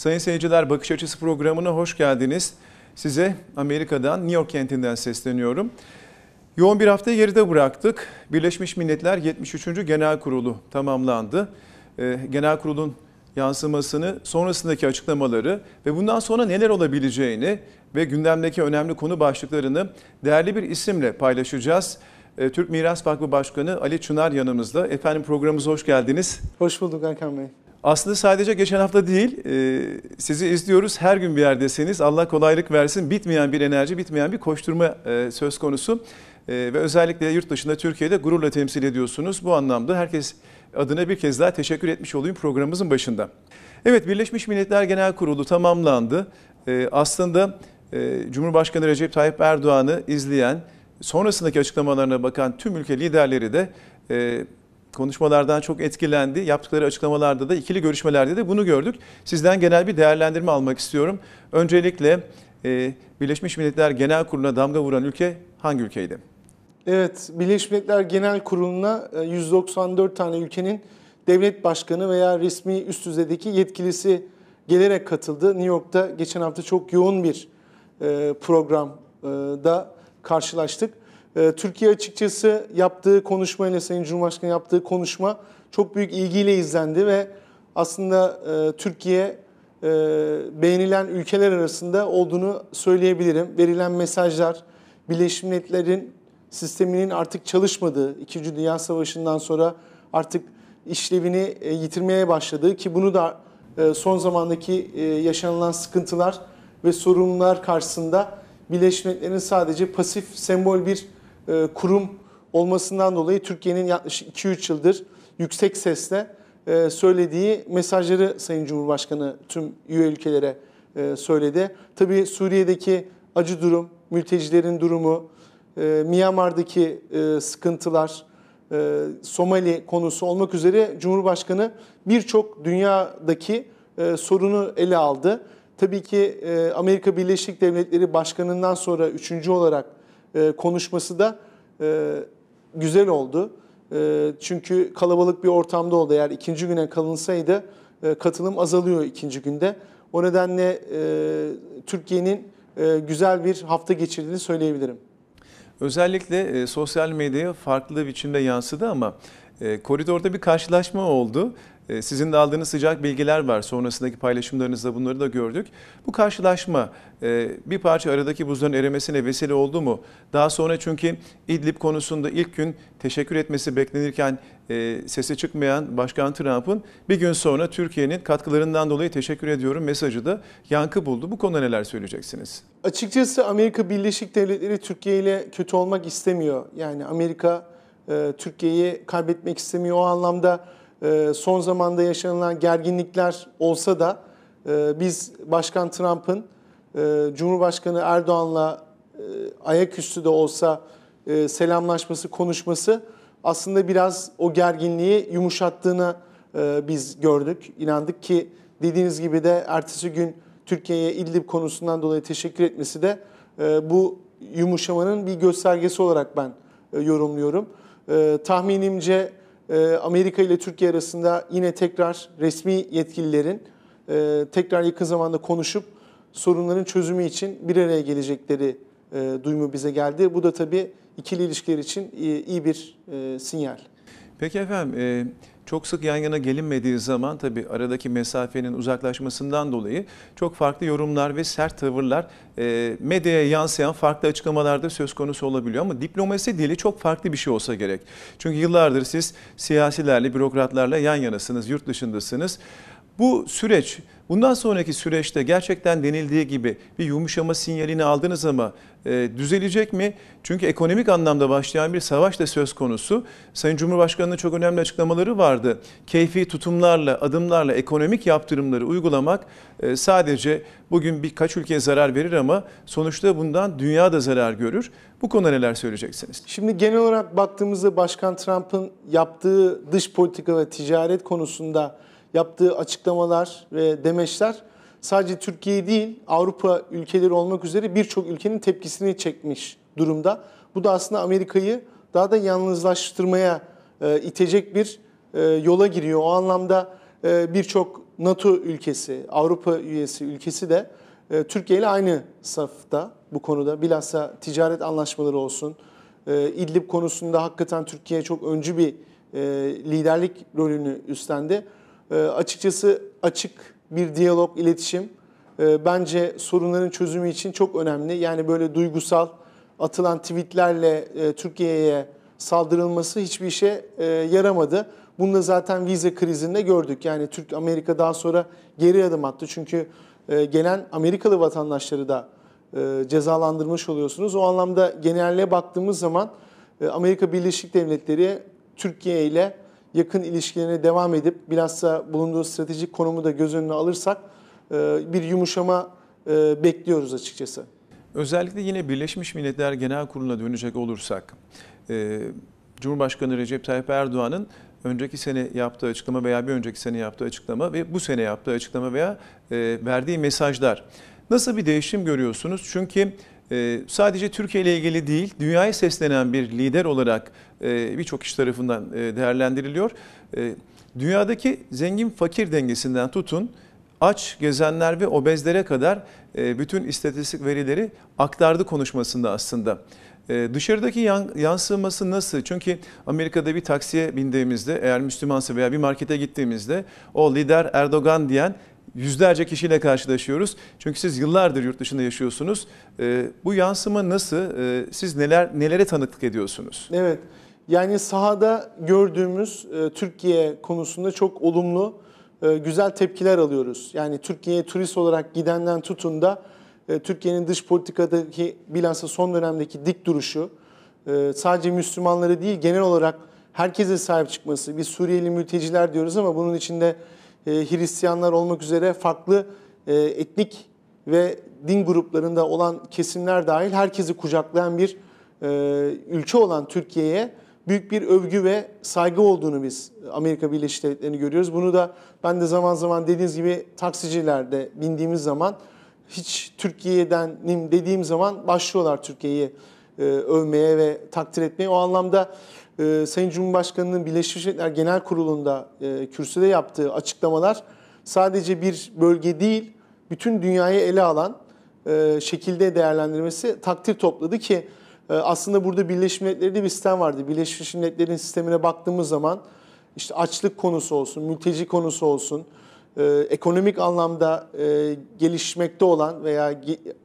Sayın seyirciler Bakış Açısı programına hoş geldiniz. Size Amerika'dan New York kentinden sesleniyorum. Yoğun bir haftayı geride bıraktık. Birleşmiş Milletler 73. Genel Kurulu tamamlandı. Ee, Genel Kurul'un yansımasını, sonrasındaki açıklamaları ve bundan sonra neler olabileceğini ve gündemdeki önemli konu başlıklarını değerli bir isimle paylaşacağız. Ee, Türk Miras Vakfı Başkanı Ali Çınar yanımızda. Efendim programımıza hoş geldiniz. Hoş bulduk Erkan Bey. Aslında sadece geçen hafta değil, e, sizi izliyoruz. Her gün bir yerdesiniz. Allah kolaylık versin. Bitmeyen bir enerji, bitmeyen bir koşturma e, söz konusu. E, ve özellikle yurt dışında Türkiye'de gururla temsil ediyorsunuz. Bu anlamda herkes adına bir kez daha teşekkür etmiş olayım programımızın başında. Evet, Birleşmiş Milletler Genel Kurulu tamamlandı. Aslında Cumhurbaşkanı Recep Tayyip Erdoğan'ı izleyen, sonrasındaki açıklamalarına bakan tüm ülke liderleri de konuşmalardan çok etkilendi. Yaptıkları açıklamalarda da ikili görüşmelerde de bunu gördük. Sizden genel bir değerlendirme almak istiyorum. Öncelikle e, Birleşmiş Milletler Genel Kurulu'na damga vuran ülke hangi ülkeydi? Evet, Birleşmiş Milletler Genel Kurulu'na 194 e, tane ülkenin devlet başkanı veya resmi üst düzeydeki yetkilisi gelerek katıldı. New York'ta geçen hafta çok yoğun bir e, programda karşılaştık. Ee, Türkiye açıkçası yaptığı konuşma ile Sayın Cumhurbaşkanı yaptığı konuşma çok büyük ilgiyle izlendi ve aslında e, Türkiye e, beğenilen ülkeler arasında olduğunu söyleyebilirim. Verilen mesajlar, Birleşmiş Milletler'in sisteminin artık çalışmadığı, 2. Dünya Savaşı'ndan sonra artık işlevini e, yitirmeye başladığı ki bunu da son zamandaki yaşanılan sıkıntılar ve sorunlar karşısında Birleşmiş Milletler'in sadece pasif sembol bir e, kurum olmasından dolayı Türkiye'nin yaklaşık 2-3 yıldır yüksek sesle e, söylediği mesajları Sayın Cumhurbaşkanı tüm üye ülkelere e, söyledi. Tabii Suriye'deki acı durum, mültecilerin durumu, Myanmar'daki sıkıntılar, Somali konusu olmak üzere Cumhurbaşkanı birçok dünyadaki sorunu ele aldı. Tabii ki Amerika Birleşik Devletleri Başkanı'ndan sonra üçüncü olarak konuşması da e, güzel oldu. E, çünkü kalabalık bir ortamda oldu. Eğer ikinci güne kalınsaydı e, katılım azalıyor ikinci günde. O nedenle e, Türkiye'nin e, güzel bir hafta geçirdiğini söyleyebilirim. Özellikle e, sosyal medyaya farklı biçimde yansıdı ama e, koridorda bir karşılaşma oldu. E, sizin de aldığınız sıcak bilgiler var. Sonrasındaki paylaşımlarınızda bunları da gördük. Bu karşılaşma e, bir parça aradaki buzların erimesine vesile oldu mu? Daha sonra çünkü İdlib konusunda ilk gün teşekkür etmesi beklenirken e, sesi çıkmayan Başkan Trump'ın bir gün sonra Türkiye'nin katkılarından dolayı teşekkür ediyorum mesajı da yankı buldu. Bu konuda neler söyleyeceksiniz? Açıkçası Amerika Birleşik Devletleri Türkiye ile kötü olmak istemiyor. Yani Amerika Türkiye'yi kaybetmek istemiyor. O anlamda ee, son zamanda yaşanılan gerginlikler olsa da e, biz Başkan Trump'ın e, Cumhurbaşkanı Erdoğan'la e, ayaküstü de olsa selamlaşması, konuşması aslında biraz o gerginliği yumuşattığını biz gördük. inandık ki dediğiniz gibi de ertesi gün Türkiye'ye İdlib konusundan dolayı teşekkür etmesi de bu yumuşamanın bir göstergesi olarak ben yorumluyorum. Tahminimce ee, Amerika ile Türkiye arasında yine tekrar resmi yetkililerin e, tekrar yakın zamanda konuşup sorunların çözümü için bir araya gelecekleri e, duyumu bize geldi. Bu da tabii ikili ilişkiler için e, iyi bir sinyal. Peki efendim e, çok sık yan yana gelinmediği zaman tabii aradaki mesafenin uzaklaşmasından dolayı çok farklı yorumlar ve sert tavırlar e, medyaya yansıyan farklı açıklamalarda söz konusu olabiliyor. Ama diplomasi dili çok farklı bir şey olsa gerek. Çünkü yıllardır siz siyasilerle, bürokratlarla yan yanasınız, yurt dışındasınız. Bu süreç Bundan sonraki süreçte gerçekten denildiği gibi bir yumuşama sinyalini aldınız ama e, düzelecek mi? Çünkü ekonomik anlamda başlayan bir savaş da söz konusu. Sayın Cumhurbaşkanı'nın çok önemli açıklamaları vardı. Keyfi tutumlarla, adımlarla ekonomik yaptırımları uygulamak e, sadece bugün birkaç ülkeye zarar verir ama sonuçta bundan dünya da zarar görür. Bu konuda neler söyleyeceksiniz? Şimdi genel olarak baktığımızda Başkan Trump'ın yaptığı dış politika ve ticaret konusunda yaptığı açıklamalar ve demeçler sadece Türkiye değil Avrupa ülkeleri olmak üzere birçok ülkenin tepkisini çekmiş durumda. Bu da aslında Amerika'yı daha da yalnızlaştırmaya e, itecek bir e, yola giriyor. O anlamda e, birçok NATO ülkesi, Avrupa üyesi ülkesi de Türkiye ile aynı safta bu konuda. Bilhassa ticaret anlaşmaları olsun, İdlib konusunda hakikaten Türkiye çok öncü bir liderlik rolünü üstlendi. Ee, açıkçası açık bir diyalog, iletişim e, bence sorunların çözümü için çok önemli. Yani böyle duygusal atılan tweetlerle e, Türkiye'ye saldırılması hiçbir işe e, yaramadı. Bunu da zaten vize krizinde gördük. Yani Türk Amerika daha sonra geri adım attı. Çünkü gelen Amerikalı vatandaşları da cezalandırmış oluyorsunuz. O anlamda genelliğe baktığımız zaman Amerika Birleşik Devletleri Türkiye ile yakın ilişkilerine devam edip bilhassa bulunduğu stratejik konumu da göz önüne alırsak e, bir yumuşama e, bekliyoruz açıkçası. Özellikle yine Birleşmiş Milletler Genel Kurulu'na dönecek olursak, e, Cumhurbaşkanı Recep Tayyip Erdoğan'ın önceki sene yaptığı açıklama veya bir önceki sene yaptığı açıklama ve bu sene yaptığı açıklama veya verdiği mesajlar. Nasıl bir değişim görüyorsunuz? Çünkü sadece Türkiye ile ilgili değil, dünyaya seslenen bir lider olarak e, birçok kişi tarafından e, değerlendiriliyor. E, dünyadaki zengin fakir dengesinden tutun aç gezenler ve obezlere kadar bütün istatistik verileri aktardı konuşmasında aslında. Dışarıdaki yansıması nasıl? Çünkü Amerika'da bir taksiye bindiğimizde eğer Müslümansa veya bir markete gittiğimizde o lider Erdoğan diyen yüzlerce kişiyle karşılaşıyoruz. Çünkü siz yıllardır yurt dışında yaşıyorsunuz. Bu yansıma nasıl? Siz neler nelere tanıklık ediyorsunuz? Evet. Yani sahada gördüğümüz e, Türkiye konusunda çok olumlu, e, güzel tepkiler alıyoruz. Yani Türkiye'ye turist olarak gidenden tutun da e, Türkiye'nin dış politikadaki bilhassa son dönemdeki dik duruşu, e, sadece Müslümanları değil genel olarak herkese sahip çıkması, bir Suriyeli mülteciler diyoruz ama bunun içinde e, Hristiyanlar olmak üzere farklı e, etnik ve din gruplarında olan kesimler dahil herkesi kucaklayan bir e, ülke olan Türkiye'ye büyük bir övgü ve saygı olduğunu biz Amerika Birleşik Devletleri'ni görüyoruz. Bunu da ben de zaman zaman dediğiniz gibi taksicilerde bindiğimiz zaman hiç Türkiye'denim dediğim zaman başlıyorlar Türkiye'yi e, övmeye ve takdir etmeye. O anlamda e, Sayın Cumhurbaşkanı'nın Birleşmiş Milletler Genel Kurulu'nda e, kürsüde yaptığı açıklamalar sadece bir bölge değil, bütün dünyayı ele alan e, şekilde değerlendirmesi takdir topladı ki ee, aslında burada Birleşmiş Milletler'de bir sistem vardı. Birleşmiş Milletler'in sistemine baktığımız zaman işte açlık konusu olsun, mülteci konusu olsun, e, ekonomik anlamda e, gelişmekte olan veya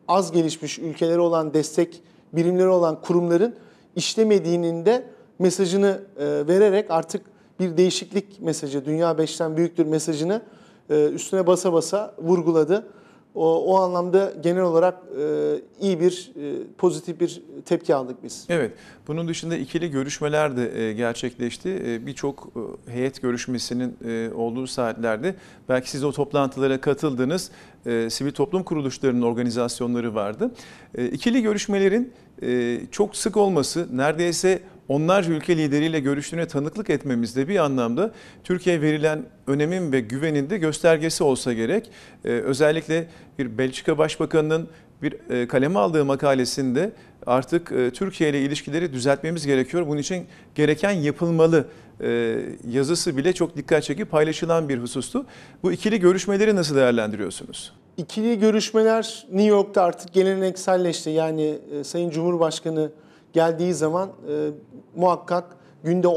az gelişmiş ülkelere olan destek birimleri olan kurumların işlemediğinin de mesajını e, vererek artık bir değişiklik mesajı, dünya beşten büyüktür mesajını üstüne basa basa vurguladı. O, o anlamda genel olarak e, iyi bir, e, pozitif bir tepki aldık biz. Evet, bunun dışında ikili görüşmeler de e, gerçekleşti. E, Birçok e, heyet görüşmesinin e, olduğu saatlerde belki siz o toplantılara katıldınız. E, sivil toplum kuruluşlarının organizasyonları vardı. E, ikili görüşmelerin e, çok sık olması, neredeyse onlarca ülke lideriyle görüştüğüne tanıklık etmemiz de bir anlamda Türkiye'ye verilen önemin ve güvenin de göstergesi olsa gerek. Ee, özellikle bir Belçika Başbakanı'nın bir e, kaleme aldığı makalesinde artık e, Türkiye ile ilişkileri düzeltmemiz gerekiyor. Bunun için gereken yapılmalı e, yazısı bile çok dikkat çekip paylaşılan bir husustu. Bu ikili görüşmeleri nasıl değerlendiriyorsunuz? İkili görüşmeler New York'ta artık gelenekselleşti. Yani Sayın Cumhurbaşkanı geldiği zaman e, muhakkak günde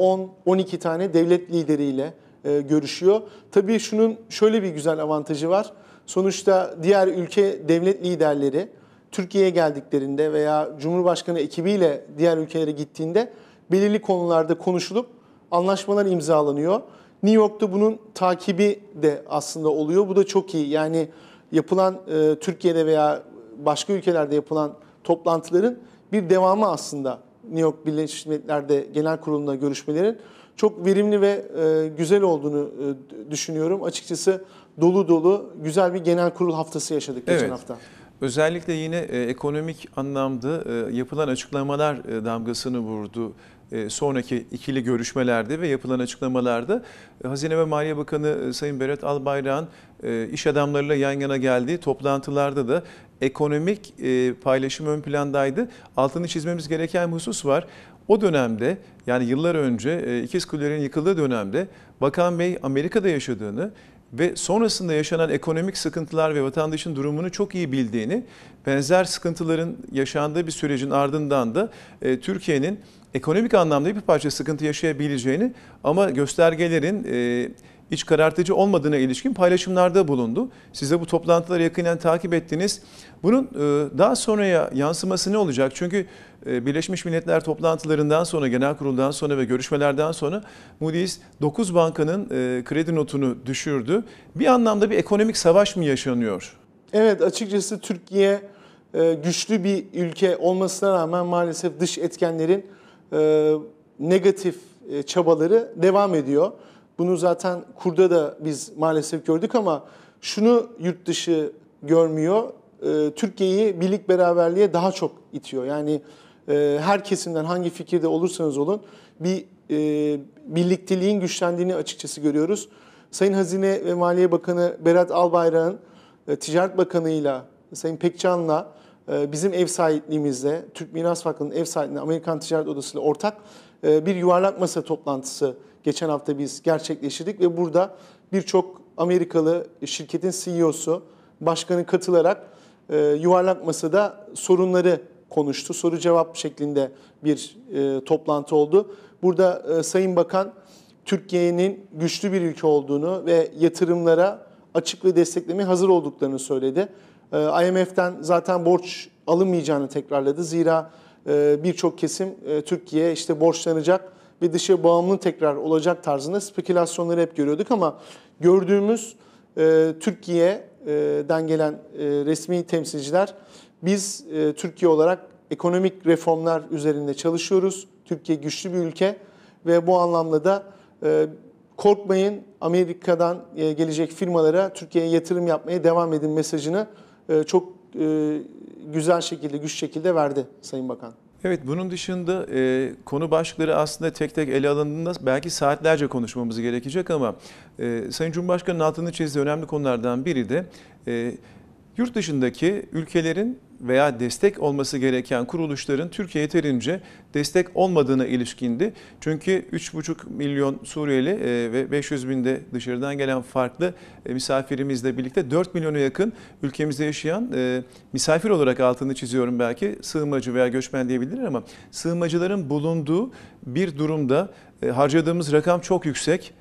10-12 tane devlet lideriyle e, görüşüyor. Tabii şunun şöyle bir güzel avantajı var. Sonuçta diğer ülke devlet liderleri Türkiye'ye geldiklerinde veya Cumhurbaşkanı ekibiyle diğer ülkelere gittiğinde belirli konularda konuşulup anlaşmalar imzalanıyor. New York'ta bunun takibi de aslında oluyor. Bu da çok iyi. Yani yapılan e, Türkiye'de veya başka ülkelerde yapılan toplantıların bir devamı aslında New York Birleşmiş Milletler'de genel kurulunda görüşmelerin çok verimli ve e, güzel olduğunu e, düşünüyorum. Açıkçası dolu dolu güzel bir genel kurul haftası yaşadık evet. geçen hafta. Özellikle yine e, ekonomik anlamda e, yapılan açıklamalar e, damgasını vurdu e, sonraki ikili görüşmelerde ve yapılan açıklamalarda e, Hazine ve Maliye Bakanı e, Sayın Berat Albayrak'ın iş adamlarıyla yan yana geldiği toplantılarda da ekonomik paylaşım ön plandaydı. Altını çizmemiz gereken bir husus var. O dönemde yani yıllar önce İkiz Kuleler'in yıkıldığı dönemde Bakan Bey Amerika'da yaşadığını ve sonrasında yaşanan ekonomik sıkıntılar ve vatandaşın durumunu çok iyi bildiğini, benzer sıkıntıların yaşandığı bir sürecin ardından da Türkiye'nin ekonomik anlamda bir parça sıkıntı yaşayabileceğini ama göstergelerin e, iç karartıcı olmadığına ilişkin paylaşımlarda bulundu. Siz de bu toplantıları yakından takip ettiniz. Bunun e, daha sonraya yansıması ne olacak? Çünkü e, Birleşmiş Milletler toplantılarından sonra, genel kuruldan sonra ve görüşmelerden sonra Moody's 9 bankanın e, kredi notunu düşürdü. Bir anlamda bir ekonomik savaş mı yaşanıyor? Evet açıkçası Türkiye e, güçlü bir ülke olmasına rağmen maalesef dış etkenlerin e, negatif e, çabaları devam ediyor. Bunu zaten kurda da biz maalesef gördük ama şunu yurt dışı görmüyor. E, Türkiye'yi birlik beraberliğe daha çok itiyor. Yani e, her kesimden hangi fikirde olursanız olun bir e, birlikteliğin güçlendiğini açıkçası görüyoruz. Sayın Hazine ve Maliye Bakanı Berat Albayrak'ın e, Ticaret Bakanı'yla, Sayın Pekcan'la ee, bizim ev sahipliğimizde, Türk Miras Vakfı'nın ev sahipliğinde Amerikan Ticaret Odası ile ortak e, bir yuvarlak masa toplantısı geçen hafta biz gerçekleştirdik ve burada birçok Amerikalı şirketin CEO'su, başkanı katılarak e, yuvarlak masada sorunları konuştu. Soru cevap şeklinde bir e, toplantı oldu. Burada Sayın Bakan Türkiye'nin güçlü bir ülke olduğunu ve yatırımlara açık ve desteklemeye hazır olduklarını söyledi. Ee, IMF'den zaten borç alınmayacağını tekrarladı. Zira e, birçok kesim e, Türkiye işte borçlanacak ve dışa bağımlı tekrar olacak tarzında spekülasyonları hep görüyorduk ama gördüğümüz e, Türkiye'den gelen resmi temsilciler biz Türkiye olarak ekonomik reformlar üzerinde çalışıyoruz. Türkiye güçlü bir ülke ve bu anlamda da korkmayın Amerika'dan gelecek firmalara Türkiye'ye yatırım yapmaya devam edin mesajını e, çok e, güzel şekilde, güç şekilde verdi Sayın Bakan. Evet bunun dışında e, konu başlıkları aslında tek tek ele alındığında belki saatlerce konuşmamız gerekecek ama e, Sayın Cumhurbaşkanı'nın altını çizdiği önemli konulardan biri de e, yurt dışındaki ülkelerin veya destek olması gereken kuruluşların Türkiye yeterince destek olmadığına ilişkindi. Çünkü 3,5 milyon Suriyeli e, ve 500 bin de dışarıdan gelen farklı e, misafirimizle birlikte 4 milyonu yakın ülkemizde yaşayan e, misafir olarak altını çiziyorum belki sığınmacı veya göçmen diyebilir ama sığınmacıların bulunduğu bir durumda harcadığımız rakam çok yüksek.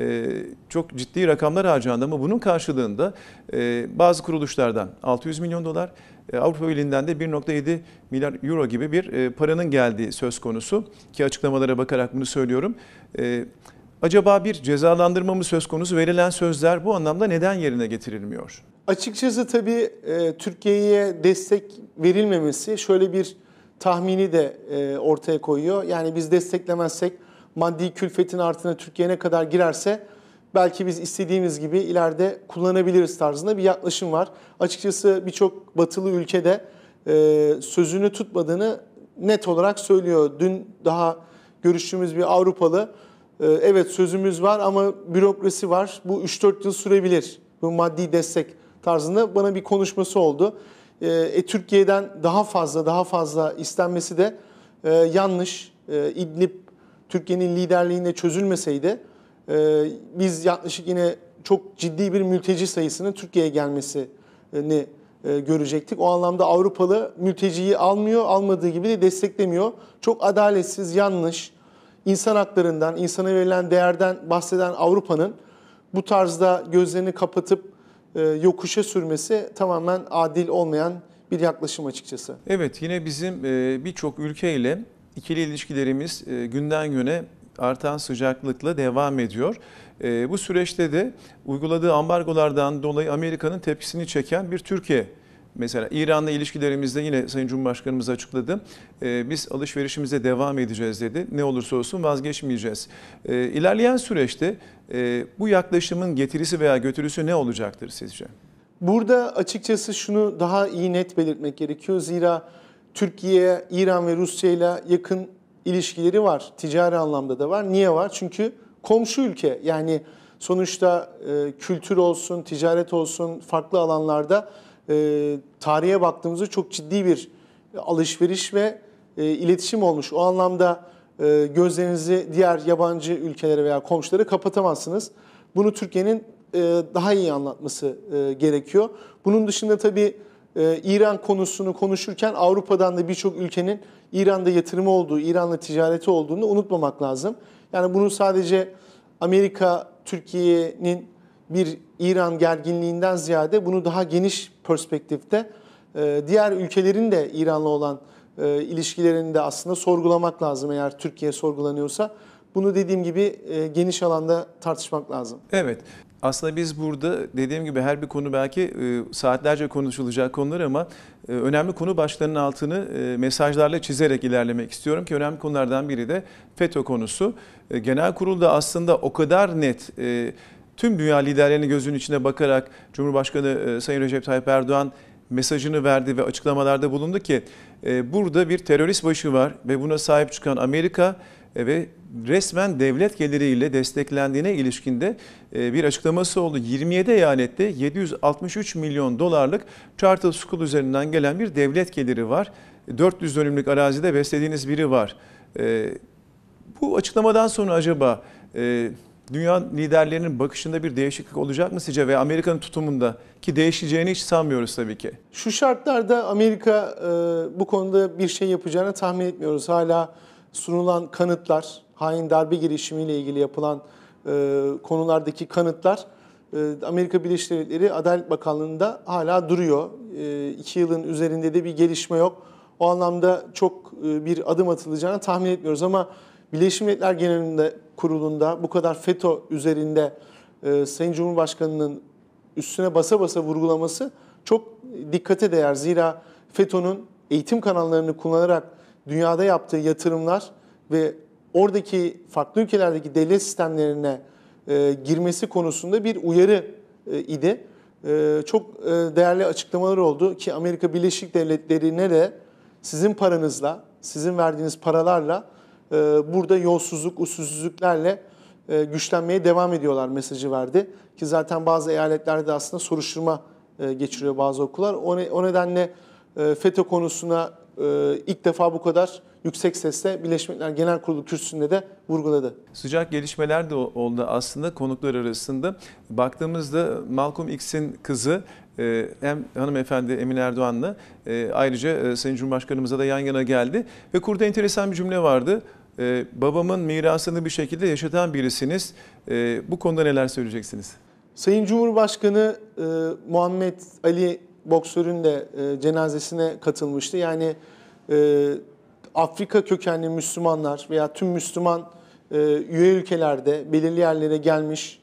Ee, çok ciddi rakamlar harcandı ama bunun karşılığında e, bazı kuruluşlardan 600 milyon dolar, e, Avrupa Birliği'nden de 1.7 milyar euro gibi bir e, paranın geldiği söz konusu ki açıklamalara bakarak bunu söylüyorum. E, acaba bir cezalandırma mı söz konusu verilen sözler bu anlamda neden yerine getirilmiyor? Açıkçası tabii Türkiye'ye destek verilmemesi şöyle bir tahmini de ortaya koyuyor. Yani biz desteklemezsek maddi külfetin artına Türkiye ne kadar girerse belki biz istediğimiz gibi ileride kullanabiliriz tarzında bir yaklaşım var. Açıkçası birçok batılı ülkede e, sözünü tutmadığını net olarak söylüyor. Dün daha görüştüğümüz bir Avrupalı e, evet sözümüz var ama bürokrasi var. Bu 3-4 yıl sürebilir. Bu maddi destek tarzında bana bir konuşması oldu. E, e, Türkiye'den daha fazla daha fazla istenmesi de e, yanlış. E, İdlib Türkiye'nin liderliğinde çözülmeseydi ee, biz yaklaşık yine çok ciddi bir mülteci sayısının Türkiye'ye gelmesini e, görecektik. O anlamda Avrupalı mülteciyi almıyor, almadığı gibi de desteklemiyor. Çok adaletsiz, yanlış, insan haklarından, insana verilen değerden bahseden Avrupa'nın bu tarzda gözlerini kapatıp e, yokuşa sürmesi tamamen adil olmayan bir yaklaşım açıkçası. Evet yine bizim e, birçok ülkeyle ikili ilişkilerimiz günden güne artan sıcaklıkla devam ediyor. E, bu süreçte de uyguladığı ambargolardan dolayı Amerika'nın tepkisini çeken bir Türkiye Mesela İran'la ilişkilerimizde yine Sayın Cumhurbaşkanımız açıkladı. E, biz alışverişimize devam edeceğiz dedi. Ne olursa olsun vazgeçmeyeceğiz. E, ilerleyen süreçte e, bu yaklaşımın getirisi veya götürüsü ne olacaktır sizce? Burada açıkçası şunu daha iyi net belirtmek gerekiyor. Zira Türkiye, İran ve Rusya ile yakın ilişkileri var. Ticari anlamda da var. Niye var? Çünkü komşu ülke yani sonuçta e, kültür olsun, ticaret olsun farklı alanlarda e, tarihe baktığımızda çok ciddi bir alışveriş ve e, iletişim olmuş. O anlamda e, gözlerinizi diğer yabancı ülkelere veya komşulara kapatamazsınız. Bunu Türkiye'nin e, daha iyi anlatması e, gerekiyor. Bunun dışında tabii ee, İran konusunu konuşurken Avrupa'dan da birçok ülkenin İran'da yatırımı olduğu, İran'la ticareti olduğunu unutmamak lazım. Yani bunu sadece Amerika, Türkiye'nin bir İran gerginliğinden ziyade bunu daha geniş perspektifte e, diğer ülkelerin de İran'la olan e, ilişkilerini de aslında sorgulamak lazım eğer Türkiye sorgulanıyorsa. Bunu dediğim gibi e, geniş alanda tartışmak lazım. Evet aslında biz burada dediğim gibi her bir konu belki e, saatlerce konuşulacak konular ama e, önemli konu başlarının altını e, mesajlarla çizerek ilerlemek istiyorum ki önemli konulardan biri de FETÖ konusu. Genel kurulda aslında o kadar net tüm dünya liderlerinin gözünün içine bakarak Cumhurbaşkanı Sayın Recep Tayyip Erdoğan mesajını verdi ve açıklamalarda bulundu ki burada bir terörist başı var ve buna sahip çıkan Amerika ve resmen devlet geliriyle desteklendiğine ilişkinde e, bir açıklaması oldu. 27 eyalette 763 milyon dolarlık Charter School üzerinden gelen bir devlet geliri var. 400 dönümlük arazide beslediğiniz biri var. E, bu açıklamadan sonra acaba e, dünya liderlerinin bakışında bir değişiklik olacak mı sizce ve Amerika'nın tutumunda ki değişeceğini hiç sanmıyoruz tabii ki. Şu şartlarda Amerika bu konuda bir şey yapacağını tahmin etmiyoruz. Hala sunulan kanıtlar hain darbe girişimiyle ilgili yapılan e, konulardaki kanıtlar e, Amerika Birleşik Devletleri Adalet Bakanlığı'nda hala duruyor. E, iki yılın üzerinde de bir gelişme yok. O anlamda çok e, bir adım atılacağını tahmin etmiyoruz ama Birleşmiş Milletler Genelinde Kurulu'nda bu kadar FETÖ üzerinde e, Sayın Cumhurbaşkanı'nın üstüne basa basa vurgulaması çok dikkate değer. Zira FETÖ'nün eğitim kanallarını kullanarak dünyada yaptığı yatırımlar ve oradaki farklı ülkelerdeki devlet sistemlerine e, girmesi konusunda bir uyarı e, idi. E, çok e, değerli açıklamalar oldu ki Amerika Birleşik Devletleri'ne de sizin paranızla, sizin verdiğiniz paralarla e, burada yolsuzluk, usulsüzlüklerle e, güçlenmeye devam ediyorlar mesajı verdi. Ki zaten bazı eyaletlerde aslında soruşturma e, geçiriyor bazı okullar. O, ne, o nedenle e, FETÖ konusuna e, ilk defa bu kadar yüksek sesle Birleşmiş Milletler Genel Kurulu kürsüsünde de vurguladı. Sıcak gelişmeler de oldu aslında konuklar arasında. Baktığımızda Malcolm X'in kızı e, hem hanımefendi Emine Erdoğan'la e, ayrıca e, Sayın Cumhurbaşkanımıza da yan yana geldi. Ve kurda enteresan bir cümle vardı. Babamın mirasını bir şekilde yaşatan birisiniz. Bu konuda neler söyleyeceksiniz? Sayın Cumhurbaşkanı Muhammed Ali boksörün de e, cenazesine katılmıştı. Yani e, Afrika kökenli Müslümanlar veya tüm Müslüman e, üye ülkelerde belirli yerlere gelmiş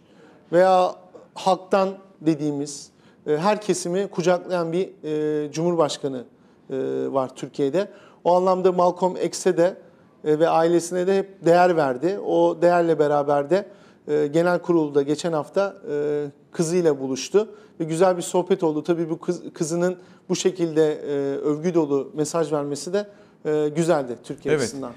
veya halktan dediğimiz e, her kesimi kucaklayan bir e, cumhurbaşkanı e, var Türkiye'de. O anlamda Malcolm X'e de e, ve ailesine de hep değer verdi. O değerle beraber de e, genel kurulda geçen hafta e, kızıyla buluştu. Ve güzel bir sohbet oldu. Tabii bu kız, kızının bu şekilde e, övgü dolu mesaj vermesi de e, güzeldi Türkiye evet. açısından.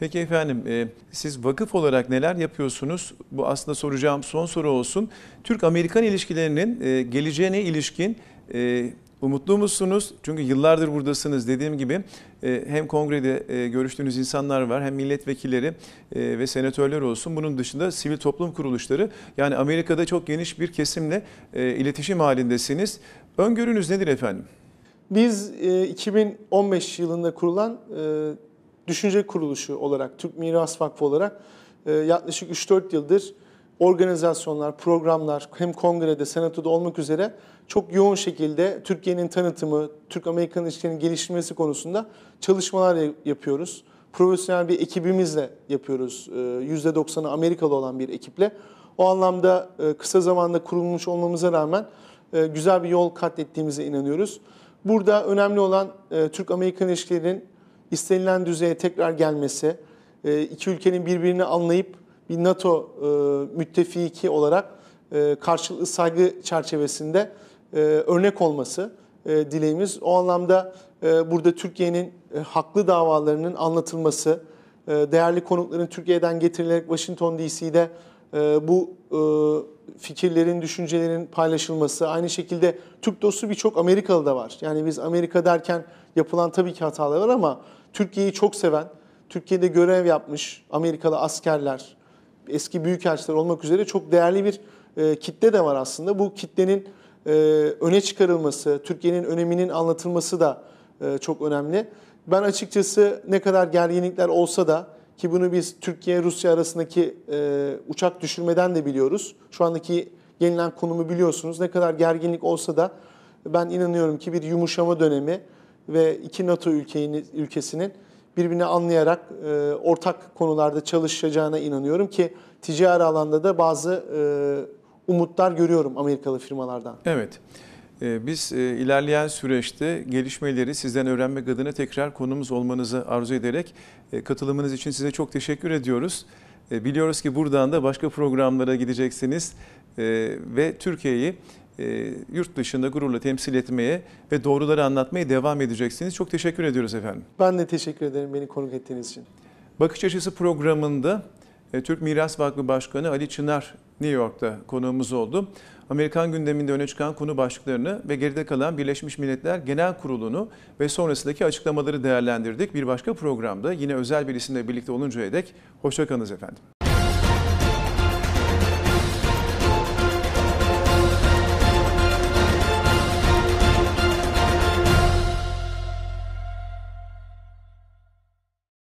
Peki efendim e, siz vakıf olarak neler yapıyorsunuz? Bu aslında soracağım son soru olsun. Türk-Amerikan ilişkilerinin e, geleceğine ilişkin e, Umutlu musunuz? Çünkü yıllardır buradasınız dediğim gibi e, hem kongrede e, görüştüğünüz insanlar var hem milletvekilleri e, ve senatörler olsun. Bunun dışında sivil toplum kuruluşları yani Amerika'da çok geniş bir kesimle iletişim halindesiniz. Öngörünüz nedir efendim? Biz 2015 yılında kurulan düşünce kuruluşu olarak, Türk Miras Vakfı olarak yaklaşık 3-4 yıldır organizasyonlar, programlar hem kongrede, senatoda olmak üzere çok yoğun şekilde Türkiye'nin tanıtımı, Türk-Amerikan ilişkilerinin geliştirmesi konusunda çalışmalar yapıyoruz. Profesyonel bir ekibimizle yapıyoruz. %90'ı ee, Amerikalı olan bir ekiple. O anlamda e, kısa zamanda kurulmuş olmamıza rağmen e, güzel bir yol kat ettiğimize inanıyoruz. Burada önemli olan e, Türk-Amerikan ilişkilerinin istenilen düzeye tekrar gelmesi, iki ülkenin birbirini anlayıp bir NATO e, müttefiki olarak e, karşılıklı saygı çerçevesinde e, örnek olması e, dileğimiz. O anlamda e, burada Türkiye'nin e, haklı davalarının anlatılması, e, değerli konukların Türkiye'den getirilerek Washington DC'de e, bu e, fikirlerin, düşüncelerin paylaşılması. Aynı şekilde Türk dostu birçok Amerikalı da var. Yani biz Amerika derken yapılan tabii ki hatalar var ama Türkiye'yi çok seven, Türkiye'de görev yapmış Amerikalı askerler, eski büyükelçiler olmak üzere çok değerli bir e, kitle de var aslında. Bu kitlenin e, öne çıkarılması, Türkiye'nin öneminin anlatılması da e, çok önemli. Ben açıkçası ne kadar gerginlikler olsa da ki bunu biz Türkiye-Rusya arasındaki e, uçak düşürmeden de biliyoruz. Şu andaki gelinen konumu biliyorsunuz. Ne kadar gerginlik olsa da ben inanıyorum ki bir yumuşama dönemi ve iki NATO ülkenin, ülkesinin birbirini anlayarak e, ortak konularda çalışacağına inanıyorum ki ticari alanda da bazı e, umutlar görüyorum Amerikalı firmalardan. Evet. E, biz e, ilerleyen süreçte gelişmeleri sizden öğrenmek adına tekrar konumuz olmanızı arzu ederek e, katılımınız için size çok teşekkür ediyoruz. Biliyoruz ki buradan da başka programlara gideceksiniz ve Türkiye'yi e, yurt dışında gururla temsil etmeye ve doğruları anlatmaya devam edeceksiniz. Çok teşekkür ediyoruz efendim. Ben de teşekkür ederim beni konuk ettiğiniz için. Bakış Açısı programında e, Türk Miras Vakfı Başkanı Ali Çınar New York'ta konuğumuz oldu. Amerikan gündeminde öne çıkan konu başlıklarını ve geride kalan Birleşmiş Milletler Genel Kurulu'nu ve sonrasındaki açıklamaları değerlendirdik. Bir başka programda yine özel bir isimle birlikte oluncaya dek hoşçakalınız efendim.